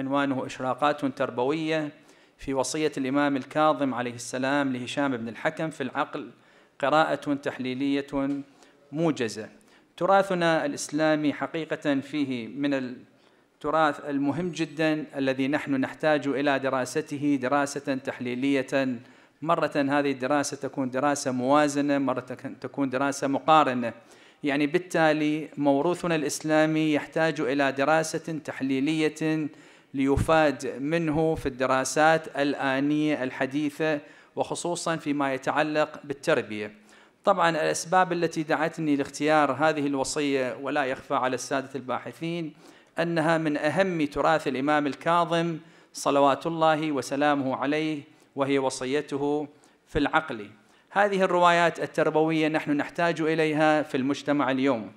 عنوانه إشراقات تربوية في وصية الإمام الكاظم عليه السلام لهشام بن الحكم في العقل قراءة تحليلية موجزة تراثنا الإسلامي حقيقة فيه من التراث المهم جدا الذي نحن نحتاج إلى دراسته دراسة تحليلية مرة هذه الدراسة تكون دراسة موازنة مرة تكون دراسة مقارنة يعني بالتالي موروثنا الإسلامي يحتاج إلى دراسة تحليلية ليفاد منه في الدراسات الآنية الحديثة وخصوصا فيما يتعلق بالتربية طبعا الأسباب التي دعتني لاختيار هذه الوصية ولا يخفى على السادة الباحثين أنها من أهم تراث الإمام الكاظم صلوات الله وسلامه عليه وهي وصيته في العقل هذه الروايات التربوية نحن نحتاج إليها في المجتمع اليوم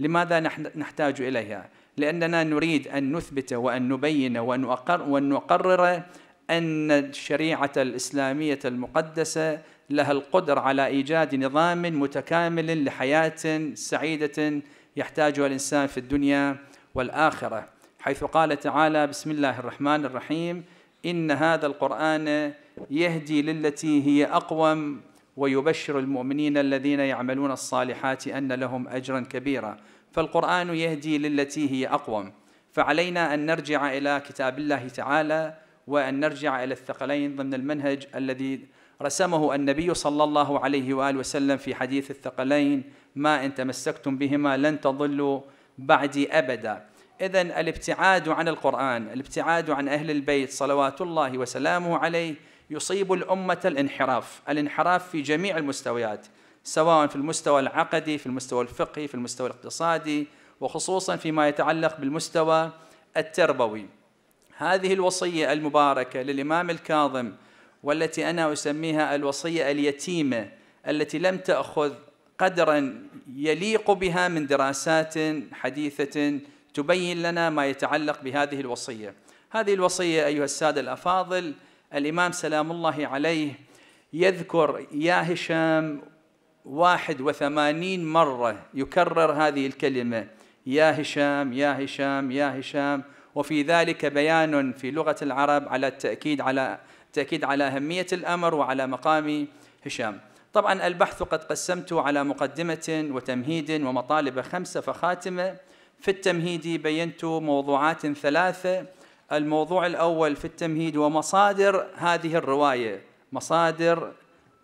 لماذا نحتاج إليها؟ لأننا نريد أن نثبت وأن نبين وأن نقرر, وأن نقرر أن الشريعة الإسلامية المقدسة لها القدرة على إيجاد نظام متكامل لحياة سعيدة يحتاجها الإنسان في الدنيا والآخرة حيث قال تعالى بسم الله الرحمن الرحيم إن هذا القرآن يهدي للتي هي أقوم ويبشر المؤمنين الذين يعملون الصالحات أن لهم أجرا كبيرا فالقرآن يهدي للتي هي أقوم فعلينا أن نرجع إلى كتاب الله تعالى وأن نرجع إلى الثقلين ضمن المنهج الذي رسمه النبي صلى الله عليه وآله وسلم في حديث الثقلين ما إن تمسكتم بهما لن تضلوا بعدي أبدا إذا الابتعاد عن القرآن الابتعاد عن أهل البيت صلوات الله وسلامه عليه يصيب الأمة الانحراف الانحراف في جميع المستويات سواء في المستوى العقدي في المستوى الفقهي في المستوى الاقتصادي وخصوصا فيما يتعلق بالمستوى التربوي هذه الوصية المباركة للإمام الكاظم والتي أنا أسميها الوصية اليتيمة التي لم تأخذ قدرا يليق بها من دراسات حديثة تبين لنا ما يتعلق بهذه الوصية هذه الوصية أيها السادة الأفاضل الإمام سلام الله عليه يذكر يا هشام 81 مرة يكرر هذه الكلمة يا هشام يا هشام يا هشام وفي ذلك بيان في لغة العرب على التأكيد على التأكيد على أهمية الأمر وعلى مقام هشام طبعا البحث قد قسمته على مقدمة وتمهيد ومطالب خمسة فخاتمة في التمهيد بينت موضوعات ثلاثة الموضوع الأول في التمهيد ومصادر هذه الرواية مصادر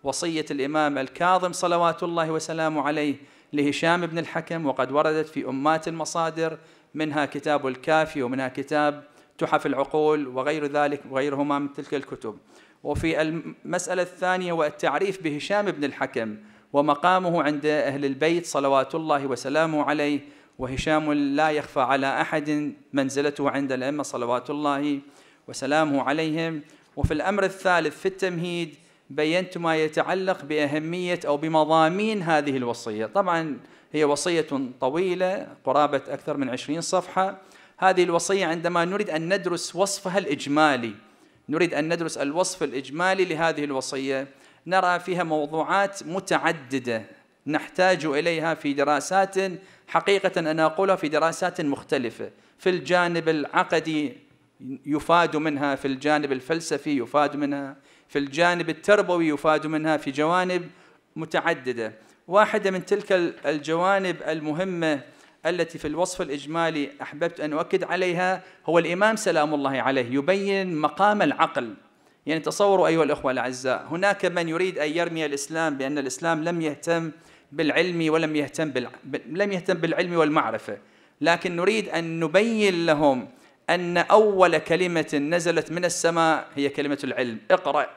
وصية الإمام الكاظم صلوات الله وسلامه عليه لهشام بن الحكم وقد وردت في أمات المصادر منها كتاب الكافي ومنها كتاب تحف العقول وغير ذلك وغيرهما من تلك الكتب وفي المسألة الثانية والتعريف بهشام بن الحكم ومقامه عند أهل البيت صلوات الله وسلامه عليه وهشام لا يخفى على أحد منزلته عند الأئمة صلوات الله وسلامه عليهم وفي الأمر الثالث في التمهيد بينت ما يتعلق بأهمية أو بمضامين هذه الوصية طبعا هي وصية طويلة قرابة أكثر من عشرين صفحة هذه الوصية عندما نريد أن ندرس وصفها الإجمالي نريد أن ندرس الوصف الإجمالي لهذه الوصية نرى فيها موضوعات متعددة نحتاج إليها في دراسات حقيقة أنا أقولها في دراسات مختلفة في الجانب العقدي يفاد منها في الجانب الفلسفي يفاد منها في الجانب التربوي يفاد منها في جوانب متعدده واحده من تلك الجوانب المهمه التي في الوصف الاجمالي احببت ان اؤكد عليها هو الامام سلام الله عليه يبين مقام العقل يعني تصوروا ايها الاخوه الاعزاء هناك من يريد ان يرمي الاسلام بان الاسلام لم يهتم بالعلم ولم يهتم بالع... لم يهتم بالعلم والمعرفه لكن نريد ان نبين لهم ان اول كلمه نزلت من السماء هي كلمه العلم اقرا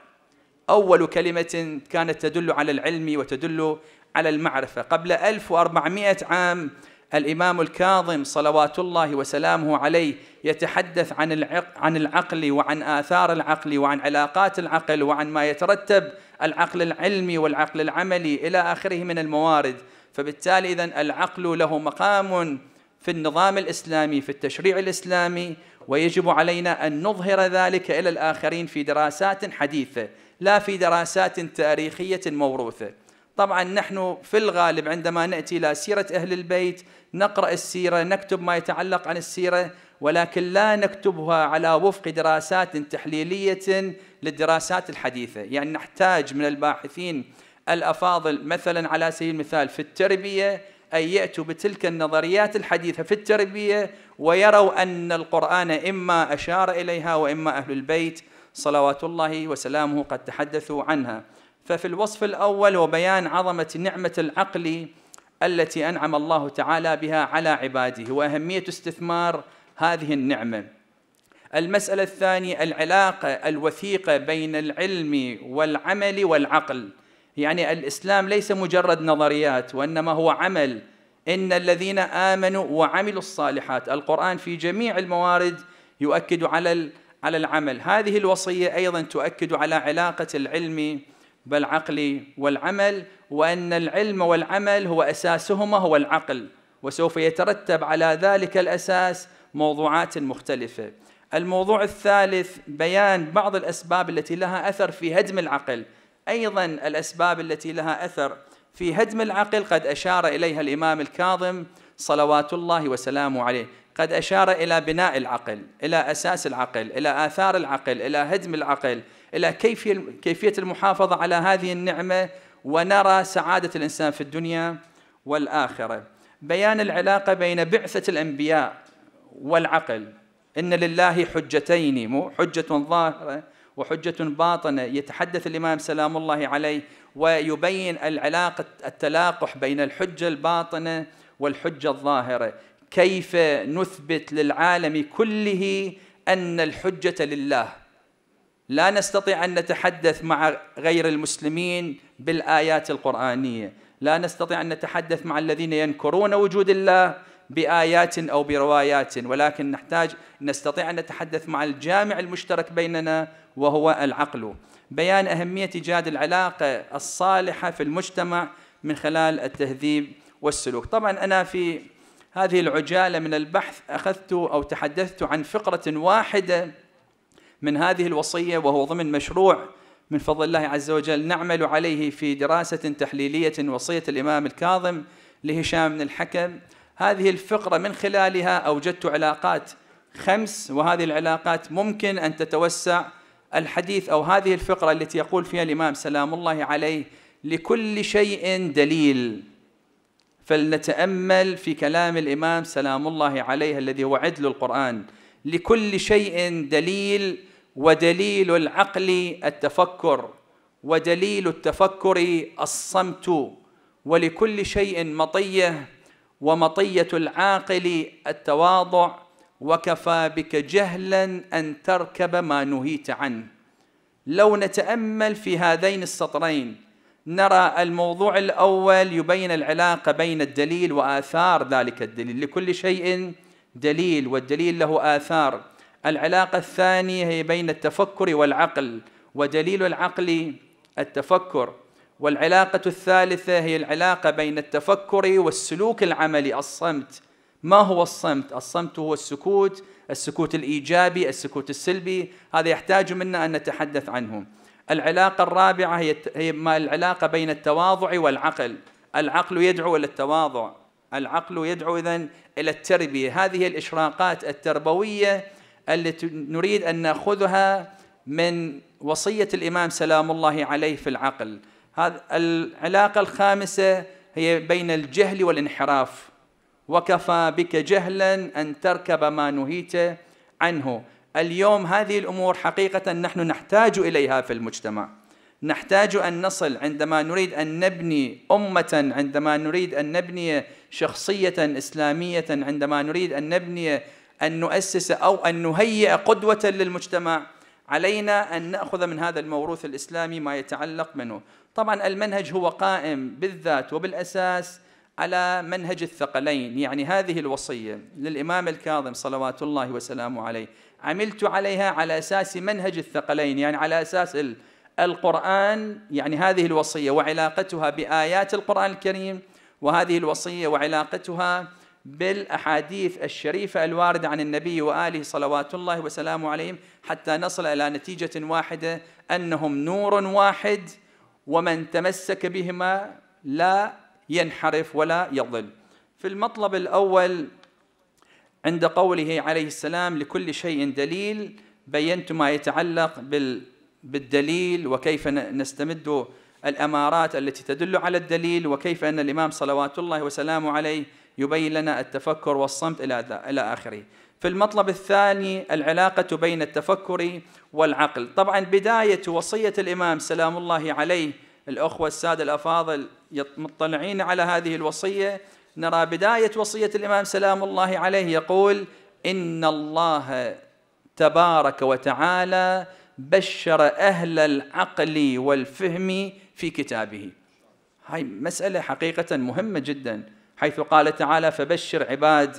أول كلمة كانت تدل على العلم وتدل على المعرفة قبل 1400 عام الإمام الكاظم صلوات الله وسلامه عليه يتحدث عن عن العقل وعن آثار العقل وعن علاقات العقل وعن ما يترتب العقل العلمي والعقل العملي إلى آخره من الموارد فبالتالي إذا العقل له مقام في النظام الإسلامي في التشريع الإسلامي ويجب علينا أن نظهر ذلك إلى الآخرين في دراسات حديثة لا في دراسات تاريخية موروثة طبعا نحن في الغالب عندما نأتي إلى سيرة أهل البيت نقرأ السيرة نكتب ما يتعلق عن السيرة ولكن لا نكتبها على وفق دراسات تحليلية للدراسات الحديثة يعني نحتاج من الباحثين الأفاضل مثلا على سبيل المثال في التربية أن يأتوا بتلك النظريات الحديثة في التربية ويروا أن القرآن إما أشار إليها وإما أهل البيت صلوات الله وسلامه قد تحدثوا عنها ففي الوصف الأول وبيان عظمة نعمة العقل التي أنعم الله تعالى بها على عباده وأهمية استثمار هذه النعمة المسألة الثانية العلاقة الوثيقة بين العلم والعمل والعقل يعني الإسلام ليس مجرد نظريات وإنما هو عمل إن الذين آمنوا وعملوا الصالحات القرآن في جميع الموارد يؤكد على على العمل هذه الوصية أيضا تؤكد على علاقة العلم بالعقل والعمل وأن العلم والعمل هو أساسهما هو العقل وسوف يترتب على ذلك الأساس موضوعات مختلفة الموضوع الثالث بيان بعض الأسباب التي لها أثر في هدم العقل أيضا الأسباب التي لها أثر في هدم العقل قد أشار إليها الإمام الكاظم صلوات الله وسلامه عليه قد أشار إلى بناء العقل إلى أساس العقل إلى آثار العقل إلى هدم العقل إلى كيفية, كيفية المحافظة على هذه النعمة ونرى سعادة الإنسان في الدنيا والآخرة بيان العلاقة بين بعثة الأنبياء والعقل إن لله حجتين مو حجة ظاهرة وحجة باطنة يتحدث الإمام سلام الله عليه ويبين العلاقة التلاقح بين الحجة الباطنة والحجة الظاهرة كيف نثبت للعالم كله ان الحجه لله لا نستطيع ان نتحدث مع غير المسلمين بالايات القرانيه لا نستطيع ان نتحدث مع الذين ينكرون وجود الله بايات او بروايات ولكن نحتاج نستطيع ان نتحدث مع الجامع المشترك بيننا وهو العقل بيان اهميه ايجاد العلاقه الصالحه في المجتمع من خلال التهذيب والسلوك طبعا انا في هذه العجالة من البحث أخذت أو تحدثت عن فقرة واحدة من هذه الوصية وهو ضمن مشروع من فضل الله عز وجل نعمل عليه في دراسة تحليلية وصية الإمام الكاظم لهشام بن الحكم هذه الفقرة من خلالها أوجدت علاقات خمس وهذه العلاقات ممكن أن تتوسع الحديث أو هذه الفقرة التي يقول فيها الإمام سلام الله عليه لكل شيء دليل فلنتامل في كلام الامام سلام الله عليه الذي هو عدل القران لكل شيء دليل ودليل العقل التفكر ودليل التفكر الصمت ولكل شيء مطيه ومطيه العاقل التواضع وكفى بك جهلا ان تركب ما نهيت عنه لو نتامل في هذين السطرين نرى الموضوع الأول يبين العلاقة بين الدليل وآثار ذلك الدليل لكل شيء دليل والدليل له آثار العلاقة الثانية هي بين التفكر والعقل ودليل العقل التفكر والعلاقة الثالثة هي العلاقة بين التفكر والسلوك العملي الصمت ما هو الصمت؟ الصمت هو السكوت السكوت الإيجابي السكوت السلبي هذا يحتاج منا أن نتحدث عنه العلاقة الرابعة هي ما العلاقة بين التواضع والعقل العقل يدعو إلى التواضع العقل يدعو إذن إلى التربية هذه الإشراقات التربوية التي نريد أن نأخذها من وصية الإمام سلام الله عليه في العقل هذا العلاقة الخامسة هي بين الجهل والانحراف وكفى بك جهلا أن تركب ما نهيت عنه اليوم هذه الامور حقيقه نحن نحتاج اليها في المجتمع نحتاج ان نصل عندما نريد ان نبني امه عندما نريد ان نبني شخصيه اسلاميه عندما نريد ان نبني ان نؤسس او ان نهيئ قدوه للمجتمع علينا ان ناخذ من هذا الموروث الاسلامي ما يتعلق منه طبعا المنهج هو قائم بالذات وبالاساس على منهج الثقلين يعني هذه الوصيه للامام الكاظم صلوات الله وسلامه عليه عملت عليها على اساس منهج الثقلين يعني على اساس القران يعني هذه الوصيه وعلاقتها بايات القران الكريم وهذه الوصيه وعلاقتها بالاحاديث الشريفه الوارده عن النبي واله صلوات الله وسلامه عليهم حتى نصل الى نتيجه واحده انهم نور واحد ومن تمسك بهما لا ينحرف ولا يضل. في المطلب الاول عند قوله عليه السلام لكل شيء دليل بينت ما يتعلق بالدليل وكيف نستمد الامارات التي تدل على الدليل وكيف ان الامام صلوات الله وسلامه عليه يبين لنا التفكر والصمت الى الى اخره. في المطلب الثاني العلاقه بين التفكر والعقل، طبعا بدايه وصيه الامام سلام الله عليه الاخوه الساده الافاضل مطلعين على هذه الوصيه نرى بداية وصية الإمام سلام الله عليه يقول إن الله تبارك وتعالى بشر أهل العقل والفهم في كتابه هاي مسألة حقيقة مهمة جدا حيث قال تعالى فبشر عباد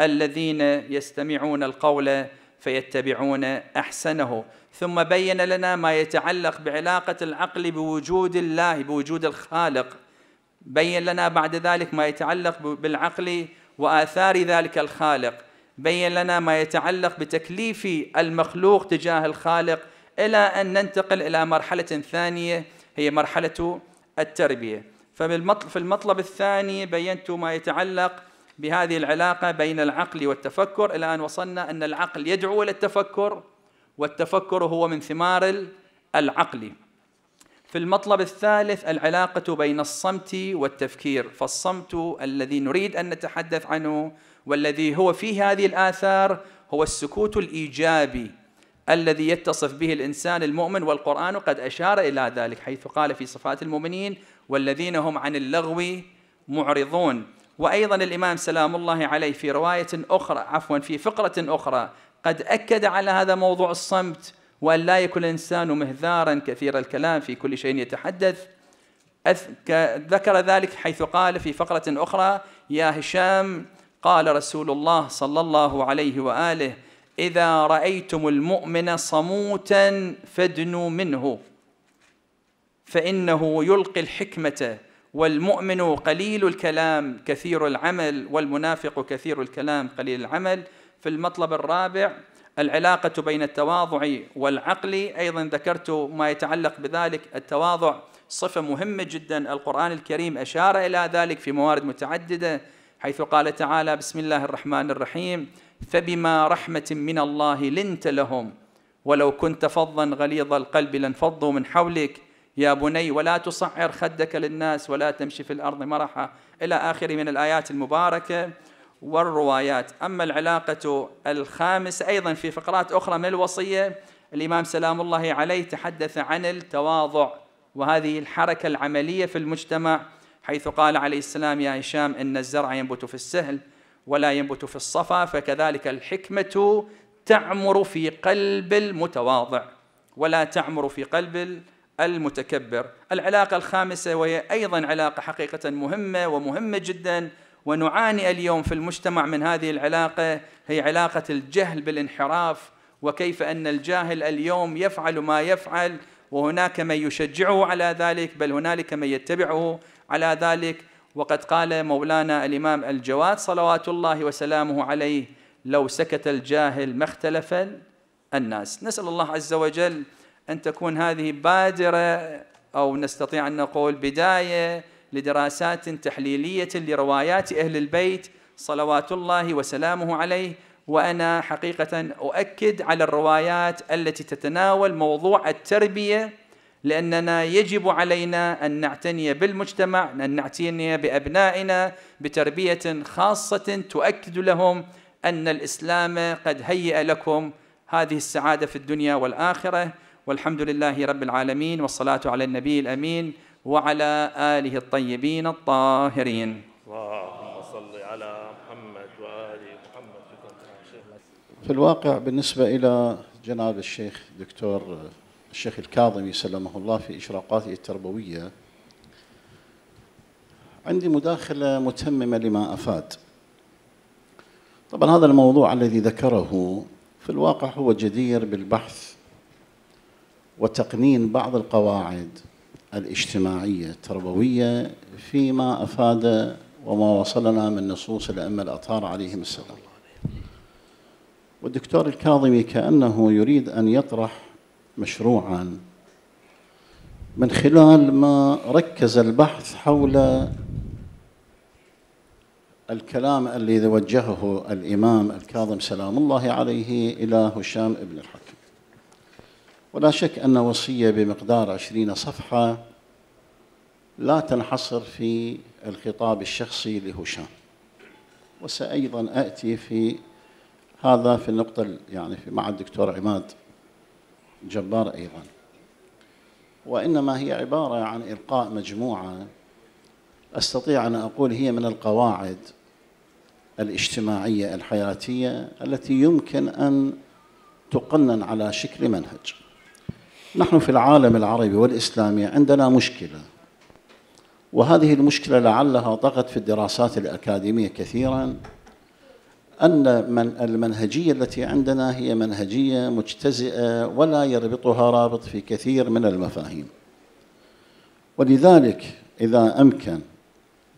الذين يستمعون القول فيتبعون احسنه ثم بين لنا ما يتعلق بعلاقه العقل بوجود الله بوجود الخالق بين لنا بعد ذلك ما يتعلق بالعقل واثار ذلك الخالق بين لنا ما يتعلق بتكليف المخلوق تجاه الخالق الى ان ننتقل الى مرحله ثانيه هي مرحله التربيه ففي المطلب الثاني بينت ما يتعلق بهذه العلاقه بين العقل والتفكر الى ان وصلنا ان العقل يدعو الى التفكر والتفكر هو من ثمار العقل في المطلب الثالث العلاقة بين الصمت والتفكير فالصمت الذي نريد أن نتحدث عنه والذي هو في هذه الآثار هو السكوت الإيجابي الذي يتصف به الإنسان المؤمن والقرآن قد أشار إلى ذلك حيث قال في صفات المؤمنين والذين هم عن اللغو معرضون وأيضا الإمام سلام الله عليه في رواية أخرى عفوا في فقرة أخرى قد أكد على هذا موضوع الصمت وأن لا يكون الإنسان مهذارا كثير الكلام في كل شيء يتحدث ذكر ذلك حيث قال في فقرة أخرى يا هشام قال رسول الله صلى الله عليه وآله إذا رأيتم المؤمن صموتا فادنوا منه فإنه يلقي الحكمة والمؤمن قليل الكلام كثير العمل والمنافق كثير الكلام قليل العمل في المطلب الرابع العلاقة بين التواضع والعقل أيضا ذكرت ما يتعلق بذلك التواضع صفة مهمة جدا القرآن الكريم أشار إلى ذلك في موارد متعددة حيث قال تعالى بسم الله الرحمن الرحيم فبما رحمة من الله لنت لهم ولو كنت فظا غليظ القلب لانفضوا من حولك يا بني ولا تصعر خدك للناس ولا تمشي في الأرض مرحا إلى آخر من الآيات المباركة والروايات أما العلاقة الخامسة أيضا في فقرات أخرى من الوصية الإمام سلام الله عليه تحدث عن التواضع وهذه الحركة العملية في المجتمع حيث قال عليه السلام يا هشام إن الزرع ينبت في السهل ولا ينبت في الصفا فكذلك الحكمة تعمر في قلب المتواضع ولا تعمر في قلب المتكبر العلاقة الخامسة وهي أيضا علاقة حقيقة مهمة ومهمة جدا ونعاني اليوم في المجتمع من هذه العلاقه هي علاقه الجهل بالانحراف وكيف ان الجاهل اليوم يفعل ما يفعل وهناك من يشجعه على ذلك بل هنالك من يتبعه على ذلك وقد قال مولانا الامام الجواد صلوات الله وسلامه عليه لو سكت الجاهل ما اختلف الناس نسال الله عز وجل ان تكون هذه بادره او نستطيع ان نقول بدايه لدراسات تحليلية لروايات أهل البيت صلوات الله وسلامه عليه وأنا حقيقة أؤكد على الروايات التي تتناول موضوع التربية لأننا يجب علينا أن نعتني بالمجتمع أن نعتني بأبنائنا بتربية خاصة تؤكد لهم أن الإسلام قد هيئ لكم هذه السعادة في الدنيا والآخرة والحمد لله رب العالمين والصلاة على النبي الأمين وعلى آله الطيبين الطاهرين اللهم صل على محمد وآل محمد في الواقع بالنسبة إلى جناب الشيخ دكتور الشيخ الكاظمي سلمه الله في إشراقاته التربوية عندي مداخلة متممة لما أفاد طبعا هذا الموضوع الذي ذكره في الواقع هو جدير بالبحث وتقنين بعض القواعد الاجتماعية التربوية فيما أفاد وما وصلنا من نصوص الأئمة الأطهار عليهم السلام والدكتور الكاظمي كأنه يريد أن يطرح مشروعا من خلال ما ركز البحث حول الكلام الذي وجهه الإمام الكاظم سلام الله عليه إلى هشام بن الحكم ولا شك أن وصية بمقدار عشرين صفحة لا تنحصر في الخطاب الشخصي لهشام وسأيضا أتي في هذا في النقطة يعني في مع الدكتور عماد جبار أيضا وإنما هي عبارة عن إلقاء مجموعة أستطيع أن أقول هي من القواعد الاجتماعية الحياتية التي يمكن أن تقنن على شكل منهج نحن في العالم العربي والإسلامي عندنا مشكلة وهذه المشكلة لعلها طغت في الدراسات الأكاديمية كثيرا أن من المنهجية التي عندنا هي منهجية مجتزئة ولا يربطها رابط في كثير من المفاهيم ولذلك إذا أمكن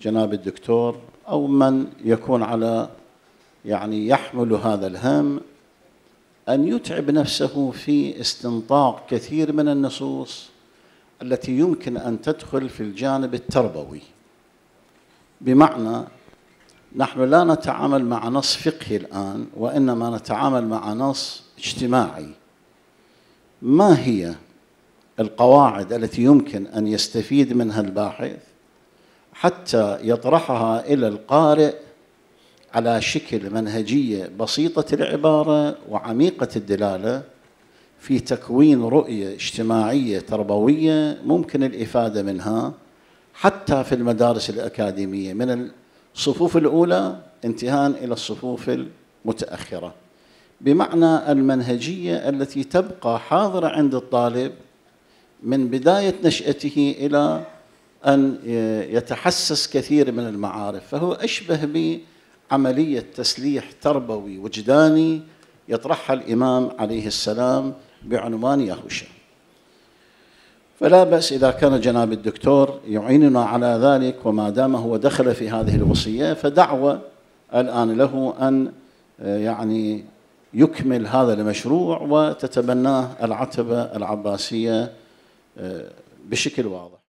جناب الدكتور أو من يكون على يعني يحمل هذا الهم أن يتعب نفسه في استنطاق كثير من النصوص التي يمكن أن تدخل في الجانب التربوي بمعنى نحن لا نتعامل مع نص فقهي الآن وإنما نتعامل مع نص اجتماعي ما هي القواعد التي يمكن أن يستفيد منها الباحث حتى يطرحها إلى القارئ على شكل منهجيه بسيطه العباره وعميقه الدلاله في تكوين رؤيه اجتماعيه تربويه ممكن الافاده منها حتى في المدارس الاكاديميه من الصفوف الاولى انتهاء الى الصفوف المتاخره بمعنى المنهجيه التي تبقى حاضره عند الطالب من بدايه نشاته الى ان يتحسس كثير من المعارف فهو اشبه ب عملية تسليح تربوي وجداني يطرحها الإمام عليه السلام بعنوان يهوشة فلا بأس إذا كان جناب الدكتور يعيننا على ذلك وما دام هو دخل في هذه الوصية فدعوة الآن له أن آه، يعني يكمل هذا المشروع وتتبناه العتبة العباسية آه، بشكل واضح